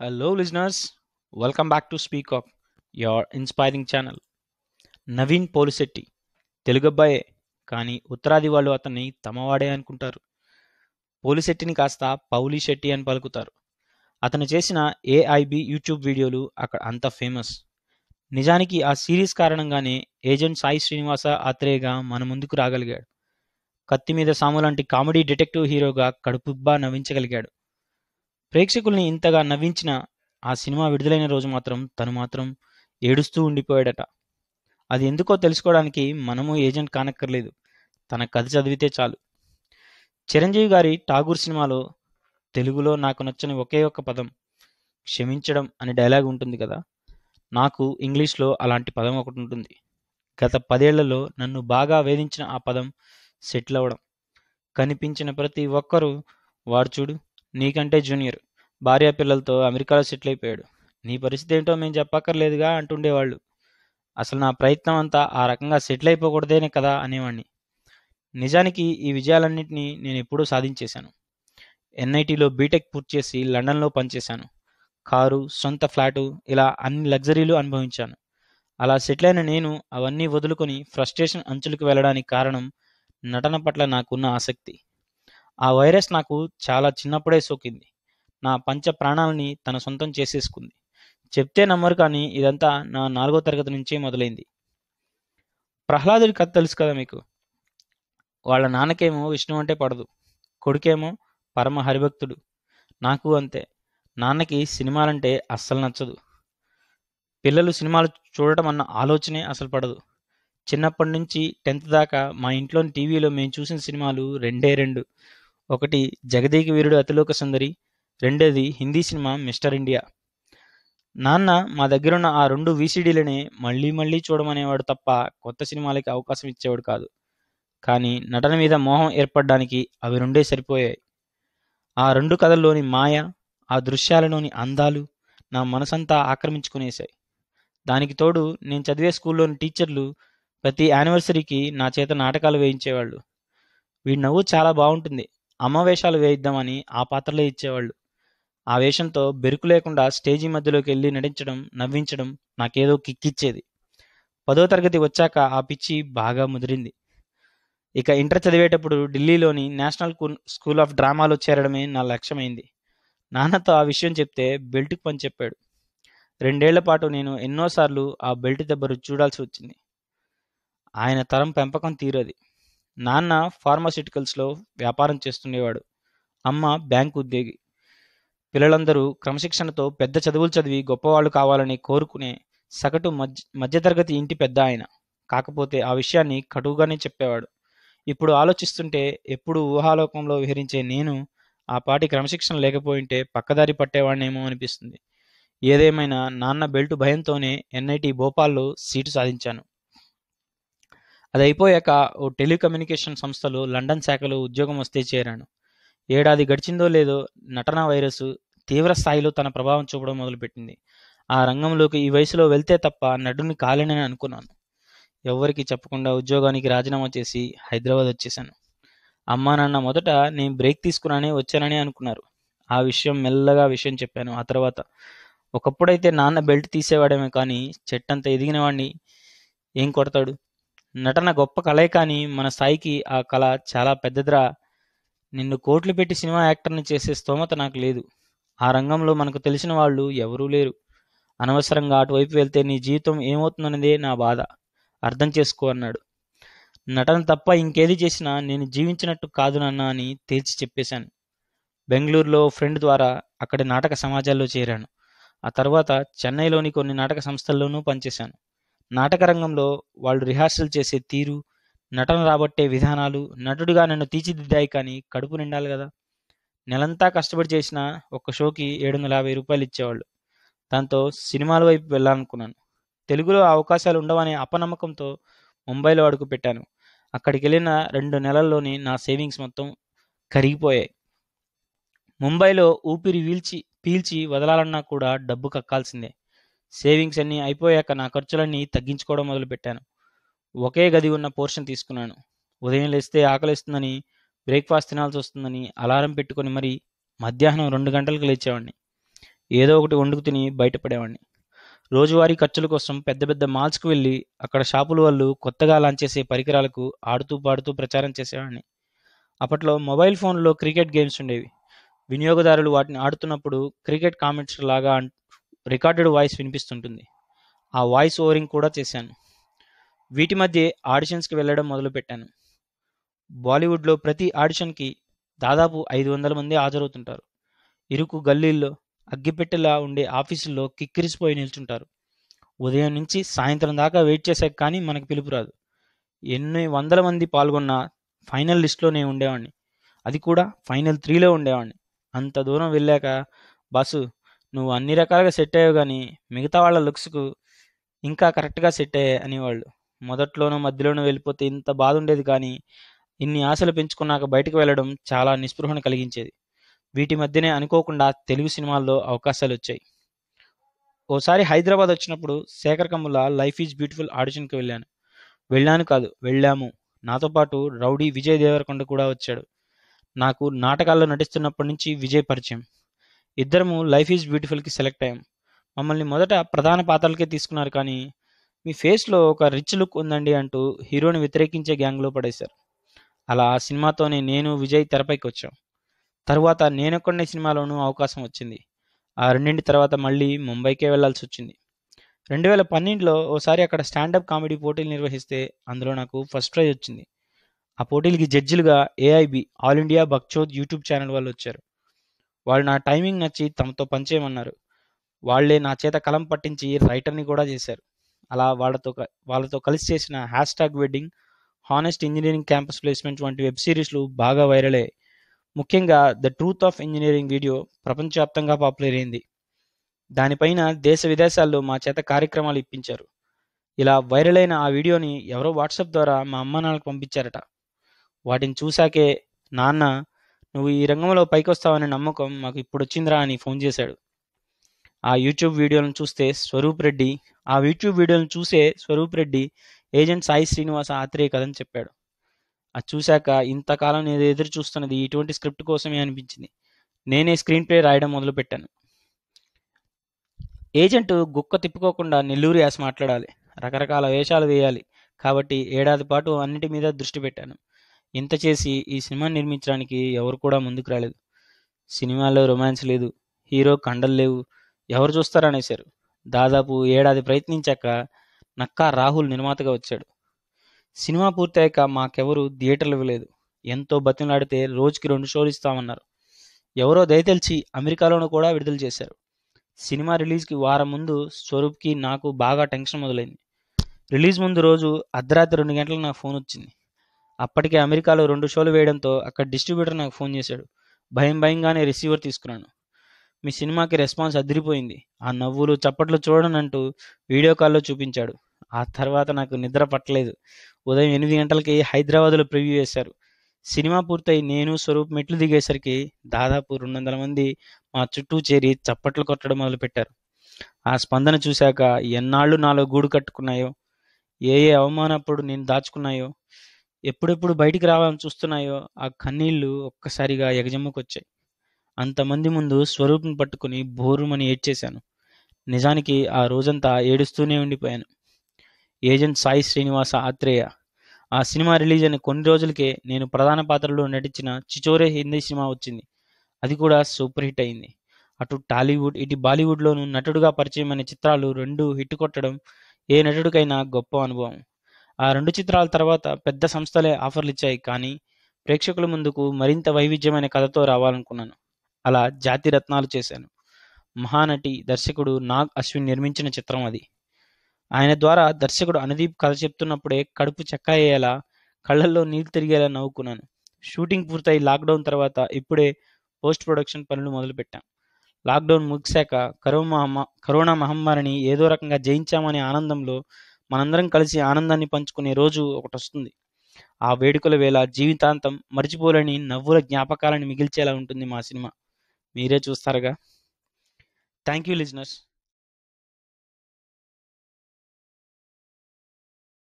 Hello listeners. Welcome back to speak Up, your inspiring channel Naveen Polishetty తెలుగబ్బాయే కానీ ఉత్తరాది వాళ్ళు అతన్ని తమవాడే అనుకుంటారు పోలిశెట్టిని కాస్త పౌలి శెట్టి అని పలుకుతారు అతను చేసిన ఏఐబి యూట్యూబ్ వీడియోలు అక్కడ అంత ఫేమస్ నిజానికి ఆ సిరీస్ కారణంగానే ఏజెంట్ సాయి శ్రీనివాస ఆత్రేయగా మన ముందుకు రాగలిగాడు కత్తి మీద సాము లాంటి కామెడీ డిటెక్టివ్ హీరోగా కడుపుబ్బా నవ్వించగలిగాడు ప్రేక్షకుల్ని ఇంతగా నవ్వించిన ఆ సినిమా విడుదలైన రోజు మాత్రం తను మాత్రం ఏడుస్తూ ఉండిపోయాడట అది ఎందుకో తెలుసుకోవడానికి మనము ఏజెంట్ కానక్కర్లేదు తన కథ చదివితే చాలు చిరంజీవి గారి ఠాగూర్ సినిమాలో తెలుగులో నాకు నచ్చని ఒకే ఒక్క పదం క్షమించడం అనే డైలాగ్ ఉంటుంది కదా నాకు ఇంగ్లీష్లో అలాంటి పదం ఒకటి ఉంటుంది గత పదేళ్లలో నన్ను బాగా వేధించిన ఆ పదం సెటిల్ అవ్వడం కనిపించిన ప్రతి ఒక్కరూ వాడు చూడు నీకంటే జూనియర్ భార్య పిల్లలతో అమెరికాలో సెటిల్ అయిపోయాడు నీ పరిస్థితి ఏంటో మేము చెప్పక్కర్లేదుగా అంటుండేవాళ్ళు అసలు నా ప్రయత్నం అంతా ఆ రకంగా సెటిల్ అయిపోకూడదేనే కదా అనేవాడిని నిజానికి ఈ విజయాలన్నింటినీ నేను ఎప్పుడూ సాధించేశాను ఎన్ఐటీలో బీటెక్ పూర్తి చేసి లండన్లో పనిచేశాను కారు సొంత ఫ్లాటు ఇలా అన్ని లగ్జరీలు అనుభవించాను అలా సెటిల్ అయిన నేను అవన్నీ వదులుకొని ఫ్రస్ట్రేషన్ అంచులకు వెళ్ళడానికి కారణం నటన పట్ల నాకున్న ఆసక్తి ఆ వైరస్ నాకు చాలా చిన్నప్పుడే సోకింది నా పంచ ప్రాణాలని తన సొంతం చేసేసుకుంది చెప్తే నమ్మరు కానీ ఇదంతా నా నాలుగో తరగతి నుంచే మొదలైంది ప్రహ్లాదుడి కథ తెలుసు కదా మీకు వాళ్ళ నాన్నకేమో విష్ణు అంటే పడదు కొడుకేమో పరమ హరిభక్తుడు నాకు అంతే నాన్నకి సినిమాలంటే అస్సలు నచ్చదు పిల్లలు సినిమాలు చూడటం అన్న ఆలోచనే అసలు పడదు చిన్నప్పటి నుంచి టెన్త్ దాకా మా ఇంట్లోని టీవీలో మేము చూసిన సినిమాలు రెండే రెండు ఒకటి జగదీక వీరుడు అతిలోక సుందరి రెండోది హిందీ సినిమా మిస్టర్ ఇండియా నాన్న మా దగ్గరున్న ఆ రెండు వీసీడీలనే మళ్ళీ మళ్ళీ చూడమనేవాడు తప్ప కొత్త సినిమాలకి అవకాశం ఇచ్చేవాడు కాదు కానీ నటన మీద మోహం ఏర్పడడానికి అవి రెండే సరిపోయాయి ఆ రెండు కథల్లోని మాయ ఆ దృశ్యాలలోని అందాలు నా మనసంతా ఆక్రమించుకునేశాయి దానికి తోడు నేను చదివే స్కూల్లోని టీచర్లు ప్రతి యానివర్సరీకి నా చేత నాటకాలు వేయించేవాళ్ళు వీడి నవ్వు చాలా బాగుంటుంది అమ్మవేషాలు వేయిద్దామని ఆ పాత్రలే ఇచ్చేవాళ్ళు ఆ వేషంతో బెరుకు లేకుండా స్టేజీ మధ్యలోకి వెళ్ళి నటించడం నవ్వించడం నాకేదో కిక్కిచ్చేది పదో తరగతి వచ్చాక ఆ పిచ్చి బాగా ముదిరింది ఇక ఇంటర్ చదివేటప్పుడు ఢిల్లీలోని నేషనల్ స్కూల్ ఆఫ్ డ్రామాలో చేరడమే నా లక్ష్యమైంది నాన్నతో ఆ విషయం చెప్తే బెల్ట్కి పని చెప్పాడు రెండేళ్ల పాటు నేను ఎన్నోసార్లు ఆ బెల్ట్ దెబ్బరు చూడాల్సి వచ్చింది ఆయన తరం పెంపకం తీరది నాన్న ఫార్మాసిటికల్స్లో వ్యాపారం చేస్తుండేవాడు అమ్మ బ్యాంకు ఉద్యోగి పిల్లలందరూ క్రమశిక్షణతో పెద్ద చదువులు చదివి గొప్పవాళ్ళు కావాలని కోరుకునే సగటు మధ్య మధ్యతరగతి ఇంటి పెద్ద ఆయన కాకపోతే ఆ విషయాన్ని కటువుగానే చెప్పేవాడు ఇప్పుడు ఆలోచిస్తుంటే ఎప్పుడు ఊహాలోకంలో విహరించే నేను ఆ పాటి క్రమశిక్షణ లేకపోయింటే పక్కదారి పట్టేవాడినేమో అనిపిస్తుంది ఏదేమైనా నాన్న బెల్టు భయంతోనే ఎన్ఐటి భోపాల్లో సీటు సాధించాను అది అయిపోయాక ఓ టెలికమ్యూనికేషన్ సంస్థలో లండన్ శాఖలో ఉద్యోగం వస్తే చేరాను ఏడాది గడిచిందో లేదో నటన వైరస్ తీవ్ర స్థాయిలో తన ప్రభావం చూపడం మొదలుపెట్టింది ఆ రంగంలోకి ఈ వయసులో వెళ్తే తప్ప నటుని కాలేనని అనుకున్నాను ఎవరికి చెప్పకుండా ఉద్యోగానికి రాజీనామా చేసి హైదరాబాద్ వచ్చేసాను అమ్మా నాన్న మొదట నేను బ్రేక్ తీసుకున్నానే వచ్చానని అనుకున్నారు ఆ విషయం మెల్లగా విషయం చెప్పాను ఆ తర్వాత ఒకప్పుడైతే నాన్న బెల్ట్ తీసేవాడేమే కానీ చెట్టంత ఎదిగిన వాడిని ఏం కొడతాడు నటన గొప్ప కళే కానీ మన స్థాయికి ఆ కళ చాలా పెద్దదిరా నిన్ను కోట్లు పెట్టి సినిమా యాక్టర్ని చేసే స్తోమత నాకు లేదు ఆ రంగంలో మనకు తెలిసిన వాళ్ళు ఎవరూ లేరు అనవసరంగా అటువైపు వెళ్తే నీ జీవితం ఏమవుతుందన్నదే నా బాధ అర్థం చేసుకో అన్నాడు నటన తప్ప ఇంకేది చేసినా నేను జీవించినట్టు కాదు నాన్న అని తేల్చి చెప్పేశాను బెంగళూరులో ఫ్రెండ్ ద్వారా అక్కడి నాటక సమాజాల్లో చేరాను ఆ తర్వాత చెన్నైలోని కొన్ని నాటక సంస్థల్లోనూ పనిచేశాను నాటకరంగంలో వాళ్ళు రిహార్సల్ చేసే తీరు నటన రాబట్టే విధానాలు నటుడుగా నన్ను తీర్చిదిద్దాయి కానీ కడుపు నిండాలి కదా నెలంతా కష్టపడి చేసిన ఒక షోకి ఏడు వందల యాభై రూపాయలు ఇచ్చేవాళ్ళు దాంతో సినిమాల వైపు వెళ్ళాలనుకున్నాను తెలుగులో అవకాశాలు ఉండవనే అపనమ్మకంతో ముంబైలో అడుగు పెట్టాను అక్కడికి వెళ్ళిన రెండు నెలల్లోనే నా సేవింగ్స్ మొత్తం కరిగిపోయాయి ముంబైలో ఊపిరి వీల్చి పీల్చి వదలాలన్నా కూడా డబ్బు కక్కాల్సిందే సేవింగ్స్ అన్నీ అయిపోయాక నా ఖర్చులన్నీ తగ్గించుకోవడం మొదలుపెట్టాను ఒకే గది ఉన్న పోర్షన్ తీసుకున్నాను ఉదయం లేస్తే ఆకలిస్తుందని బ్రేక్ఫాస్ట్ తినాల్సి వస్తుందని అలారం పెట్టుకొని మరి మధ్యాహ్నం రెండు గంటలకు లేచేవాడిని ఏదో ఒకటి వండుకు తిని బయటపడేవాడిని రోజువారీ ఖర్చుల కోసం పెద్ద పెద్ద మాల్స్కు వెళ్ళి అక్కడ షాపుల వాళ్ళు కొత్తగా లాంచ్ చేసే పరికరాలకు ఆడుతూ పాడుతూ ప్రచారం చేసేవాడిని అప్పట్లో మొబైల్ ఫోన్లో క్రికెట్ గేమ్స్ ఉండేవి వినియోగదారులు వాటిని ఆడుతున్నప్పుడు క్రికెట్ కామెంట్స్ లాగా రికార్డెడ్ వాయిస్ వినిపిస్తుంటుంది ఆ వాయిస్ ఓవరింగ్ కూడా చేశాను వీటి మధ్య ఆడిషన్స్కి వెళ్ళడం మొదలుపెట్టాను బాలీవుడ్లో ప్రతి ఆడిషన్కి దాదాపు ఐదు వందల మంది హాజరవుతుంటారు ఇరుకు గల్లీల్లో అగ్గిపెట్టెలా ఉండే ఆఫీసుల్లో కిక్కిరిసిపోయి నిల్చుంటారు ఉదయం నుంచి సాయంత్రం దాకా వెయిట్ చేశాక కానీ మనకు పిలుపు రాదు ఎన్ని వందల మంది పాల్గొన్న ఫైనల్ లిస్ట్లోనే ఉండేవాడిని అది కూడా ఫైనల్ త్రీలో ఉండేవాడిని అంత దూరం వెళ్ళాక బస్సు నువ్వు అన్ని రకాలుగా సెట్ అయ్యావు కానీ మిగతా వాళ్ళ లుక్స్కు ఇంకా కరెక్ట్గా సెట్ అయ్యాయి అనేవాళ్ళు మొదట్లోనూ మధ్యలోనూ వెళ్ళిపోతే ఇంత బాధ ఉండేది కానీ ఇన్ని ఆశలు పెంచుకున్నాక బయటకు వెళ్ళడం చాలా నిస్పృహణ కలిగించేది వీటి మధ్యనే అనుకోకుండా తెలుగు సినిమాల్లో అవకాశాలు వచ్చాయి ఓసారి హైదరాబాద్ వచ్చినప్పుడు Sekhar Kammula life is beautiful ఆడిషన్కి వెళ్ళాను వెళ్ళాను కాదు వెళ్ళాము నాతో పాటు రౌడీ విజయ్ దేవరకొండ కూడా వచ్చాడు నాకు నాటకాల్లో నటిస్తున్నప్పటి నుంచి విజయ్ పరిచయం ఇద్దరము లైఫ్ ఈజ్ బ్యూటిఫుల్కి సెలెక్ట్ అయ్యాం మమ్మల్ని మొదట ప్రధాన పాత్రలకే తీసుకున్నారు కానీ మీ ఫేస్లో ఒక రిచ్ లుక్ ఉందండి అంటూ హీరోని వ్యతిరేకించే గ్యాంగ్లో పడేశారు అలా ఆ సినిమాతోనే నేను విజయ్ తెరపైకి వచ్చాం తర్వాత నేనొక్కడే సినిమాలోనూ అవకాశం వచ్చింది ఆ రెండింటి తర్వాత మళ్ళీ ముంబైకే వెళ్లాల్సి వచ్చింది రెండు వేల పన్నెండులో ఓసారి అక్కడ స్టాండప్ కామెడీ పోటీలు నిర్వహిస్తే అందులో నాకు ఫస్ట్ ప్రైజ్ వచ్చింది ఆ పోటీలకి జడ్జిలుగా AIB all India Bakchod YouTube channel వాళ్ళు వచ్చారు వాళ్ళు నా టైమింగ్ నచ్చి తమతో పనిచేయమన్నారు వాళ్లే నా చేత కలం పట్టించి రైటర్ని కూడా చేశారు అలా వాళ్ళతో వాళ్ళతో కలిసి చేసిన hash tag wedding honest engineering campus placement వంటి వెబ్ సిరీస్లు బాగా వైరల్ అయ్యాయి ముఖ్యంగా the truth of engineering video ప్రపంచవ్యాప్తంగా పాపులర్ అయింది దానిపైన దేశ విదేశాల్లో మా చేత కార్యక్రమాలు ఇప్పించారు ఇలా వైరల్ అయిన ఆ వీడియోని ఎవరో వాట్సాప్ ద్వారా మా అమ్మ నాన్నకు పంపించారట వాటిని చూశాకే నాన్న నువ్వు ఈ రంగంలో పైకి వస్తావనే నమ్మకం మాకు ఇప్పుడు వచ్చిందిరా అని ఫోన్ చేశాడు ఆ యూట్యూబ్ వీడియోలను చూస్తే స్వరూప్ రెడ్డి ఆ యూట్యూబ్ వీడియోలను చూసే స్వరూప్ రెడ్డి ఏజెంట్ సాయి శ్రీనివాస ఆత్రేయ కథని చెప్పాడు అది చూశాక ఇంతకాలం నేను ఎదురు చూస్తున్నది ఇటువంటి స్క్రిప్ట్ కోసమే అనిపించింది నేనే స్క్రీన్ ప్లే రాయడం మొదలుపెట్టాను ఏజెంట్ గుక్క తిప్పుకోకుండా నెల్లూరు యాస మాట్లాడాలి రకరకాల వేషాలు వేయాలి కాబట్టి ఏడాది పాటు అన్నిటి మీద దృష్టి పెట్టాను ఇంత చేసి ఈ సినిమా నిర్మించడానికి ఎవరు కూడా ముందుకు రాలేదు సినిమాలో రొమాన్స్ లేదు హీరో కండలు లేవు ఎవరు చూస్తారనేశారు దాదాపు ఏడాది ప్రయత్నించాక నక్కా రాహుల్ నిర్మాతగా వచ్చాడు సినిమా పూర్తయ్యాక మాకెవరు థియేటర్లు ఇవ్వలేదు ఎంతో బతిమలాడితే రోజుకి రెండు షోలు ఇస్తామన్నారు ఎవరో దయతెలిచి అమెరికాలోనూ కూడా విడుదల చేశారు సినిమా రిలీజ్కి వారం ముందు స్వరూప్కి నాకు బాగా టెన్షన్ మొదలైంది రిలీజ్ ముందు రోజు అర్ధరాత్రి రెండు గంటలకు నా ఫోన్ వచ్చింది అప్పటికే అమెరికాలో రెండు షోలు వేయడంతో అక్కడ డిస్ట్రిబ్యూటర్ నాకు ఫోన్ చేశాడు భయం భయంగానే రిసీవర్ తీసుకున్నాను మీ సినిమాకి రెస్పాన్స్ అదిరిపోయింది ఆ నవ్వులు చప్పట్లు చూడనంటూ వీడియో కాల్లో చూపించాడు ఆ తర్వాత నాకు నిద్ర పట్టలేదు ఉదయం ఎనిమిది గంటలకి హైదరాబాద్లో ప్రివ్యూ వేశారు సినిమా పూర్తయి నేను స్వరూప్ మెట్లు దిగేసరికి దాదాపు రెండు వందల మంది మా చుట్టూ చేరి చప్పట్లు కొట్టడం మొదలుపెట్టారు ఆ స్పందన చూశాక ఎన్నాళ్ళు నాలో గూడు కట్టుకున్నాయో ఏ ఏ అవమానప్పుడు నేను దాచుకున్నాయో ఎప్పుడెప్పుడు బయటికి రావాలని చూస్తున్నాయో ఆ కన్నీళ్లు ఒక్కసారిగా ఎగజమ్ముకొచ్చాయి అంతమంది ముందు స్వరూపం పట్టుకుని బోరుమని ఏడ్చేశాను నిజానికి ఆ రోజంతా ఏడుస్తూనే ఉండిపోయాను ఏజెంట్ సాయి శ్రీనివాస ఆత్రేయ ఆ సినిమా రిలీజ్ అయిన కొన్ని రోజులకే నేను ప్రధాన పాత్రలో నటించిన చిచోరే హిందీ సినిమా వచ్చింది అది కూడా సూపర్ హిట్ అయింది అటు టాలీవుడ్ ఇటు బాలీవుడ్లోనూ నటుడుగా పరిచయమైన చిత్రాలు రెండు హిట్ కొట్టడం ఏ నటుడికైనా గొప్ప అనుభవం ఆ రెండు చిత్రాల తర్వాత పెద్ద సంస్థలే ఆఫర్లు ఇచ్చాయి కానీ ప్రేక్షకుల ముందుకు మరింత వైవిధ్యమైన కథతో రావాలనుకున్నాను అలా జాతి రత్నాలు చేశాను మహానటి దర్శకుడు నాగ్ అశ్విన్ నిర్మించిన చిత్రం అది ఆయన ద్వారా దర్శకుడు అనుదీప్ కథ చెప్తున్నప్పుడే కడుపు చెక్కాయేలా కళ్ళల్లో నీళ్లు తిరిగేలా నవ్వుకున్నాను షూటింగ్ పూర్తయి లాక్డౌన్ తర్వాత ఇప్పుడే పోస్ట్ ప్రొడక్షన్ పనులు మొదలుపెట్టాం లాక్డౌన్ ముగిశాక కరోనా కరోనా మహమ్మారిని ఏదో రకంగా జయించామనే ఆనందంలో మనందరం కలిసి ఆనందాన్ని పంచుకునే రోజు ఒకటి వస్తుంది ఆ వేడుకల వేళ జీవితాంతం మర్చిపోలేని నవ్వుల జ్ఞాపకాలను మిగిల్చేలా ఉంటుంది మా సినిమా మీరే చూస్తారుగా థ్యాంక్ యూ లిజనర్స్